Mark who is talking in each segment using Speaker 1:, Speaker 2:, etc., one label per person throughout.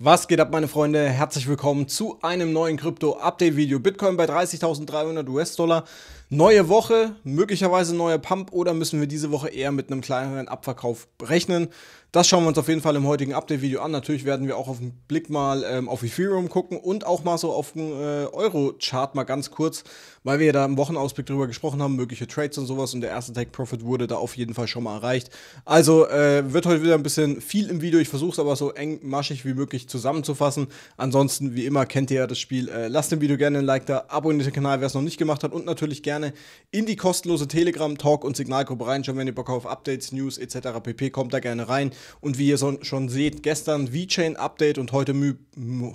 Speaker 1: Was geht ab, meine Freunde? Herzlich willkommen zu einem neuen Krypto-Update-Video. Bitcoin bei 30.300 US-Dollar. Neue Woche, möglicherweise neuer Pump oder müssen wir diese Woche eher mit einem kleineren Abverkauf rechnen? Das schauen wir uns auf jeden Fall im heutigen Update-Video an. Natürlich werden wir auch auf den Blick mal ähm, auf Ethereum gucken und auch mal so auf den äh, Euro-Chart mal ganz kurz, weil wir ja da im Wochenausblick drüber gesprochen haben, mögliche Trades und sowas und der erste Take-Profit wurde da auf jeden Fall schon mal erreicht. Also äh, wird heute wieder ein bisschen viel im Video. Ich versuche es aber so engmaschig wie möglich zusammenzufassen. Ansonsten, wie immer, kennt ihr ja das Spiel. Äh, lasst dem Video gerne ein Like da, abonniert den Kanal, wer es noch nicht gemacht hat und natürlich gerne in die kostenlose Telegram-Talk- und Signalgruppe reinschauen, wenn ihr Bock auf Updates, News etc. pp. Kommt da gerne rein. Und wie ihr so, schon seht, gestern VeChain-Update und heute,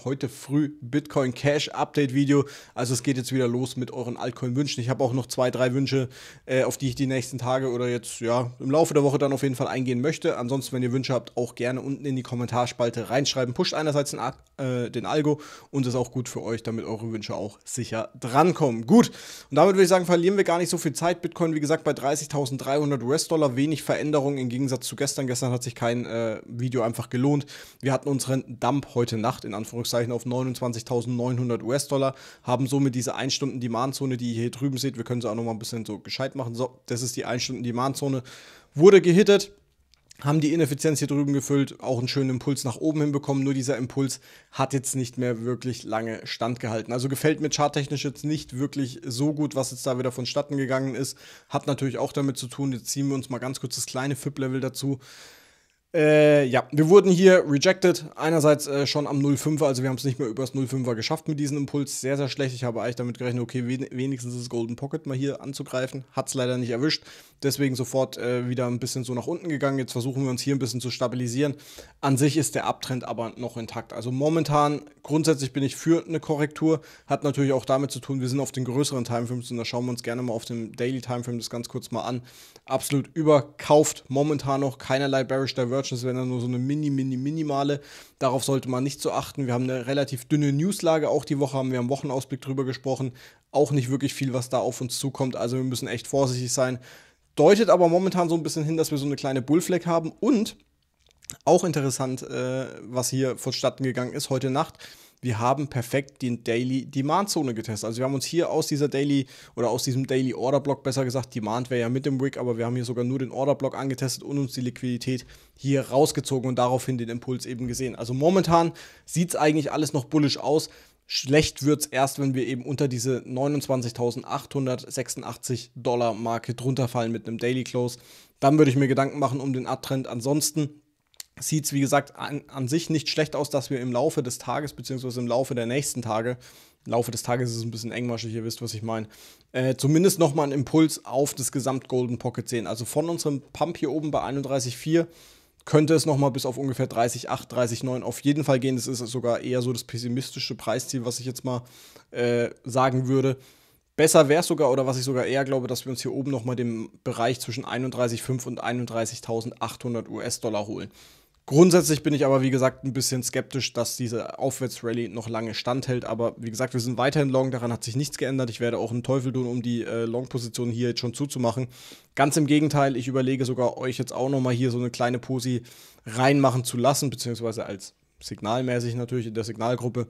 Speaker 1: heute früh Bitcoin Cash-Update-Video. Also es geht jetzt wieder los mit euren Altcoin-Wünschen. Ich habe auch noch zwei, drei Wünsche, äh, auf die ich die nächsten Tage oder jetzt ja im Laufe der Woche dann auf jeden Fall eingehen möchte. Ansonsten, wenn ihr Wünsche habt, auch gerne unten in die Kommentarspalte reinschreiben. Pusht einerseits den, äh, den Algo und ist auch gut für euch, damit eure Wünsche auch sicher drankommen. Gut, und damit würde ich sagen, verlieren wir gar nicht so viel Zeit. Bitcoin, wie gesagt, bei 30.300 US-Dollar, wenig Veränderung im Gegensatz zu gestern. Gestern hat sich kein Bitcoin-Video äh, einfach gelohnt. Wir hatten unseren Dump heute Nacht in Anführungszeichen auf 29.900 US-Dollar, haben somit diese 1 Stunden Demand-Zone, die ihr hier drüben seht. Wir können sie auch nochmal ein bisschen so gescheit machen. So, das ist die 1 Stunden Demand-Zone. Wurde gehittet haben die Ineffizienz hier drüben gefüllt, auch einen schönen Impuls nach oben hinbekommen, nur dieser Impuls hat jetzt nicht mehr wirklich lange standgehalten. Also gefällt mir charttechnisch jetzt nicht wirklich so gut, was jetzt da wieder vonstatten gegangen ist. Hat natürlich auch damit zu tun, jetzt ziehen wir uns mal ganz kurz das kleine FIP-Level dazu. Äh, ja, wir wurden hier rejected. Einerseits äh, schon am 05er, also wir haben es nicht mehr übers 05er geschafft mit diesem Impuls. Sehr, sehr schlecht. Ich habe eigentlich damit gerechnet, okay, wenigstens das Golden Pocket mal hier anzugreifen. Hat es leider nicht erwischt. Deswegen sofort äh, wieder ein bisschen so nach unten gegangen. Jetzt versuchen wir uns hier ein bisschen zu stabilisieren. An sich ist der Abtrend aber noch intakt. Also momentan, grundsätzlich bin ich für eine Korrektur. Hat natürlich auch damit zu tun, wir sind auf den größeren Timeframes und da schauen wir uns gerne mal auf dem Daily Timeframe das ganz kurz mal an. Absolut überkauft. Momentan noch keinerlei Bearish Divergence. Merchants, wenn dann nur so eine mini, mini, minimale. Darauf sollte man nicht zu so achten. Wir haben eine relativ dünne Newslage, auch die Woche haben wir am Wochenausblick drüber gesprochen. Auch nicht wirklich viel, was da auf uns zukommt. Also wir müssen echt vorsichtig sein. Deutet aber momentan so ein bisschen hin, dass wir so eine kleine Bullfleck haben und auch interessant, äh, was hier vonstatten gegangen ist heute Nacht wir haben perfekt die Daily Demand Zone getestet. Also wir haben uns hier aus dieser Daily oder aus diesem Daily Order Block besser gesagt, Demand wäre ja mit dem Wick, aber wir haben hier sogar nur den Order Block angetestet und uns die Liquidität hier rausgezogen und daraufhin den Impuls eben gesehen. Also momentan sieht es eigentlich alles noch bullisch aus. Schlecht wird es erst, wenn wir eben unter diese 29.886 Dollar Marke drunter fallen mit einem Daily Close. Dann würde ich mir Gedanken machen um den Abtrend. Ansonsten sieht es, wie gesagt, an, an, sich nicht schlecht aus, dass wir im Laufe des Tages, beziehungsweise im Laufe der nächsten Tage, im Laufe des Tages ist es ein bisschen engmaschig, ihr wisst, was ich meine, äh, zumindest nochmal einen Impuls auf das Gesamt Golden Pocket sehen. Also von unserem Pump hier oben bei 31,4 könnte es nochmal bis auf ungefähr 30,8, 30,9 auf jeden Fall gehen. Das ist sogar eher so das pessimistische Preisziel, was ich jetzt mal äh, sagen würde. Besser wäre es sogar, oder was ich sogar eher glaube, dass wir uns hier oben nochmal den Bereich zwischen 31,5 und 31.800 US-Dollar holen. Grundsätzlich bin ich aber, wie gesagt, ein bisschen skeptisch, dass diese Aufwärtsrallye noch lange standhält. Aber wie gesagt, wir sind weiterhin long, daran hat sich nichts geändert. Ich werde auch einen Teufel tun, um die äh, Long-Position hier jetzt schon zuzumachen. Ganz im Gegenteil, ich überlege sogar, euch jetzt auch nochmal hier so eine kleine Posi reinmachen zu lassen, beziehungsweise als signalmäßig natürlich in der Signalgruppe.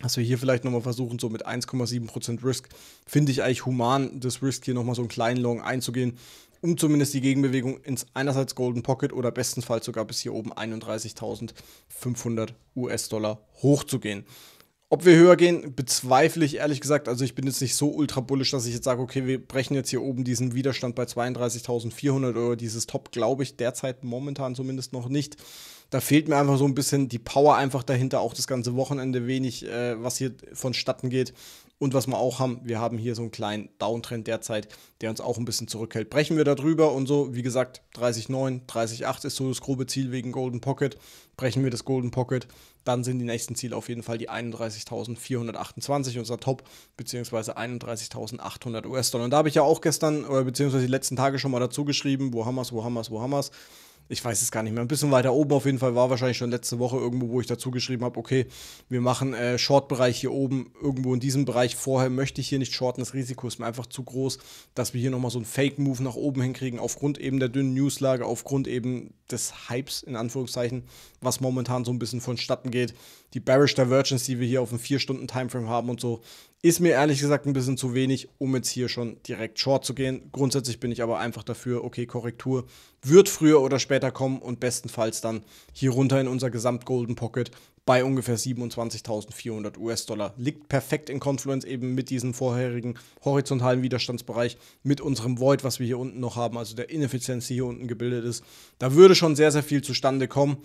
Speaker 1: Dass wir hier vielleicht nochmal versuchen, so mit 1,7% Risk, finde ich eigentlich human, das Risk hier nochmal so einen kleinen Long einzugehen um zumindest die Gegenbewegung ins einerseits Golden Pocket oder bestenfalls sogar bis hier oben 31.500 US-Dollar hochzugehen. Ob wir höher gehen, bezweifle ich ehrlich gesagt. Also ich bin jetzt nicht so ultra bullisch, dass ich jetzt sage, okay, wir brechen jetzt hier oben diesen Widerstand bei 32.400 Euro. Dieses Top glaube ich derzeit momentan zumindest noch nicht. Da fehlt mir einfach so ein bisschen die Power einfach dahinter, auch das ganze Wochenende wenig, äh, was hier vonstatten geht. Und was wir auch haben, wir haben hier so einen kleinen Downtrend derzeit, der uns auch ein bisschen zurückhält. Brechen wir da drüber und so, wie gesagt, 30,9, 30,8 ist so das grobe Ziel wegen Golden Pocket. Brechen wir das Golden Pocket, dann sind die nächsten Ziele auf jeden Fall die 31.428, unser Top, beziehungsweise 31.800 US-Dollar. Und da habe ich ja auch gestern, oder äh, beziehungsweise die letzten Tage schon mal dazu geschrieben, wo haben wir es, wo haben wir es, wo haben wir es ich weiß es gar nicht mehr. Ein bisschen weiter oben auf jeden Fall war wahrscheinlich schon letzte Woche irgendwo, wo ich dazu geschrieben habe, okay, wir machen äh, Short-Bereich hier oben, irgendwo in diesem Bereich. Vorher möchte ich hier nicht shorten, das Risiko ist mir einfach zu groß, dass wir hier nochmal so einen Fake-Move nach oben hinkriegen, aufgrund eben der dünnen Newslage, aufgrund eben des Hypes, in Anführungszeichen, was momentan so ein bisschen vonstatten geht die Bearish Divergence, die wir hier auf dem 4-Stunden-Timeframe haben und so, ist mir ehrlich gesagt ein bisschen zu wenig, um jetzt hier schon direkt short zu gehen. Grundsätzlich bin ich aber einfach dafür, okay, Korrektur wird früher oder später kommen und bestenfalls dann hier runter in unser Gesamt-Golden Pocket bei ungefähr 27.400 US-Dollar. Liegt perfekt in Confluence eben mit diesem vorherigen horizontalen Widerstandsbereich, mit unserem Void, was wir hier unten noch haben, also der Ineffizienz, die hier unten gebildet ist. Da würde schon sehr, sehr viel zustande kommen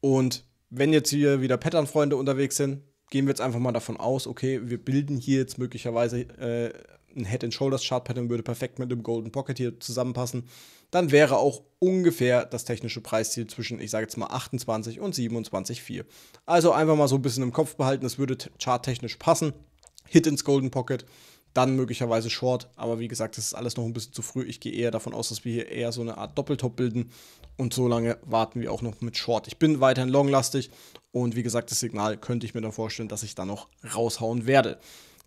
Speaker 1: und wenn jetzt hier wieder Pattern-Freunde unterwegs sind, gehen wir jetzt einfach mal davon aus, okay, wir bilden hier jetzt möglicherweise äh, ein Head-and-Shoulders-Chart-Pattern, würde perfekt mit dem Golden Pocket hier zusammenpassen. Dann wäre auch ungefähr das technische Preisziel zwischen, ich sage jetzt mal, 28 und 27,4. Also einfach mal so ein bisschen im Kopf behalten, es würde charttechnisch passen. Hit ins Golden Pocket, dann möglicherweise Short. Aber wie gesagt, das ist alles noch ein bisschen zu früh. Ich gehe eher davon aus, dass wir hier eher so eine Art Doppeltop bilden. Und so lange warten wir auch noch mit Short. Ich bin weiterhin longlastig. Und wie gesagt, das Signal könnte ich mir dann vorstellen, dass ich da noch raushauen werde.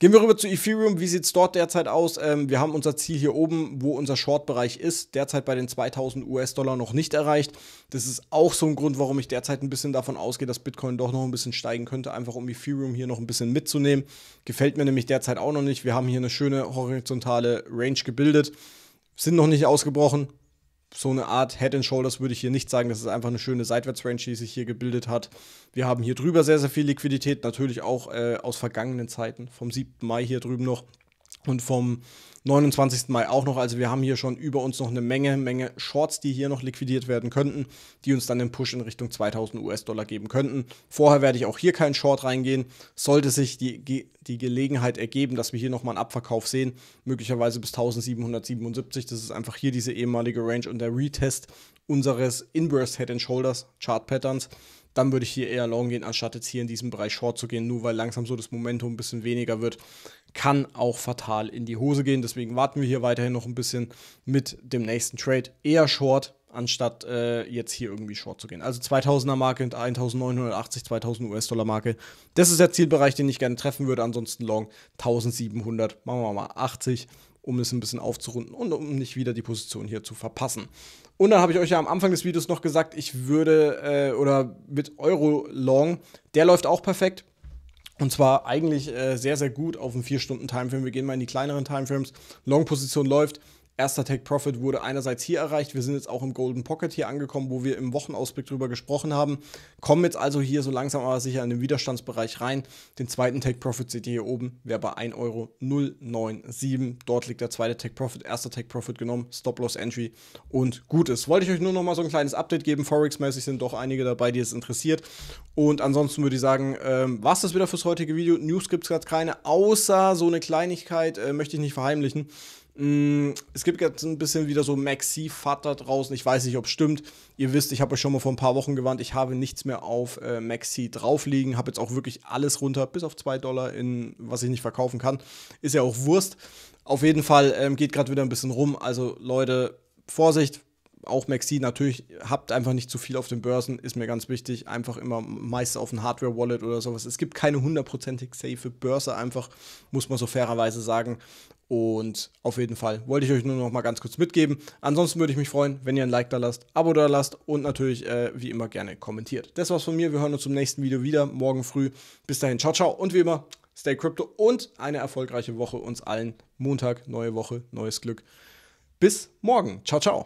Speaker 1: Gehen wir rüber zu Ethereum. Wie sieht es dort derzeit aus? Ähm, wir haben unser Ziel hier oben, wo unser Short-Bereich ist, derzeit bei den 2000 US-Dollar noch nicht erreicht. Das ist auch so ein Grund, warum ich derzeit ein bisschen davon ausgehe, dass Bitcoin doch noch ein bisschen steigen könnte, einfach um Ethereum hier noch ein bisschen mitzunehmen. Gefällt mir nämlich derzeit auch noch nicht. Wir haben hier eine schöne horizontale Range gebildet, sind noch nicht ausgebrochen so eine Art Head and Shoulders würde ich hier nicht sagen. Das ist einfach eine schöne Seitwärtsrange, die sich hier gebildet hat. Wir haben hier drüber sehr, sehr viel Liquidität, natürlich auch äh, aus vergangenen Zeiten, vom 7. Mai hier drüben noch und vom 29. Mai auch noch. Also wir haben hier schon über uns noch eine Menge, Menge Shorts, die hier noch liquidiert werden könnten, die uns dann den Push in Richtung 2000 US-Dollar geben könnten. Vorher werde ich auch hier keinen Short reingehen. Sollte sich die, die Gelegenheit ergeben, dass wir hier nochmal einen Abverkauf sehen, möglicherweise bis 1777, das ist einfach hier diese ehemalige Range und der Retest, unseres Inverse Head and Shoulders Chart Patterns, dann würde ich hier eher long gehen, anstatt jetzt hier in diesem Bereich short zu gehen, nur weil langsam so das Momentum ein bisschen weniger wird, kann auch fatal in die Hose gehen. Deswegen warten wir hier weiterhin noch ein bisschen mit dem nächsten Trade. Eher short, anstatt äh, jetzt hier irgendwie short zu gehen. Also 2000er Marke und 1980, 2000 US-Dollar Marke. Das ist der Zielbereich, den ich gerne treffen würde. Ansonsten long 1700, machen wir mal 80 um es ein bisschen aufzurunden und um nicht wieder die Position hier zu verpassen. Und dann habe ich euch ja am Anfang des Videos noch gesagt, ich würde äh, oder mit Euro Long, der läuft auch perfekt. Und zwar eigentlich äh, sehr, sehr gut auf einen 4-Stunden-Timeframe. Wir gehen mal in die kleineren Timeframes. Long-Position läuft erster Take Profit wurde einerseits hier erreicht. Wir sind jetzt auch im Golden Pocket hier angekommen, wo wir im Wochenausblick drüber gesprochen haben. Kommen jetzt also hier so langsam aber sicher in den Widerstandsbereich rein. Den zweiten Take Profit seht ihr hier oben, wäre bei 1,097 Euro. Dort liegt der zweite Take Profit, erster Take Profit genommen, Stop Loss Entry und gutes. Wollte ich euch nur noch mal so ein kleines Update geben. Forex-mäßig sind doch einige dabei, die es interessiert. Und ansonsten würde ich sagen, ähm, war es das wieder fürs heutige Video. News gibt es gerade keine, außer so eine Kleinigkeit äh, möchte ich nicht verheimlichen. Mm, es gibt jetzt ein bisschen wieder so Maxi-Fahrt draußen. Ich weiß nicht, ob es stimmt. Ihr wisst, ich habe euch schon mal vor ein paar Wochen gewarnt, ich habe nichts mehr auf äh, Maxi drauf liegen. Habe jetzt auch wirklich alles runter, bis auf 2 Dollar, in, was ich nicht verkaufen kann. Ist ja auch Wurst. Auf jeden Fall ähm, geht gerade wieder ein bisschen rum. Also Leute, Vorsicht, auch Maxi, natürlich habt einfach nicht zu viel auf den Börsen, ist mir ganz wichtig. Einfach immer meist auf ein Hardware-Wallet oder sowas. Es gibt keine hundertprozentig safe Börse, einfach, muss man so fairerweise sagen. Und auf jeden Fall wollte ich euch nur noch mal ganz kurz mitgeben. Ansonsten würde ich mich freuen, wenn ihr ein Like da lasst, Abo da lasst und natürlich äh, wie immer gerne kommentiert. Das war's von mir. Wir hören uns zum nächsten Video wieder, morgen früh. Bis dahin, ciao, ciao und wie immer, stay crypto und eine erfolgreiche Woche uns allen. Montag, neue Woche, neues Glück. Bis morgen. Ciao, ciao.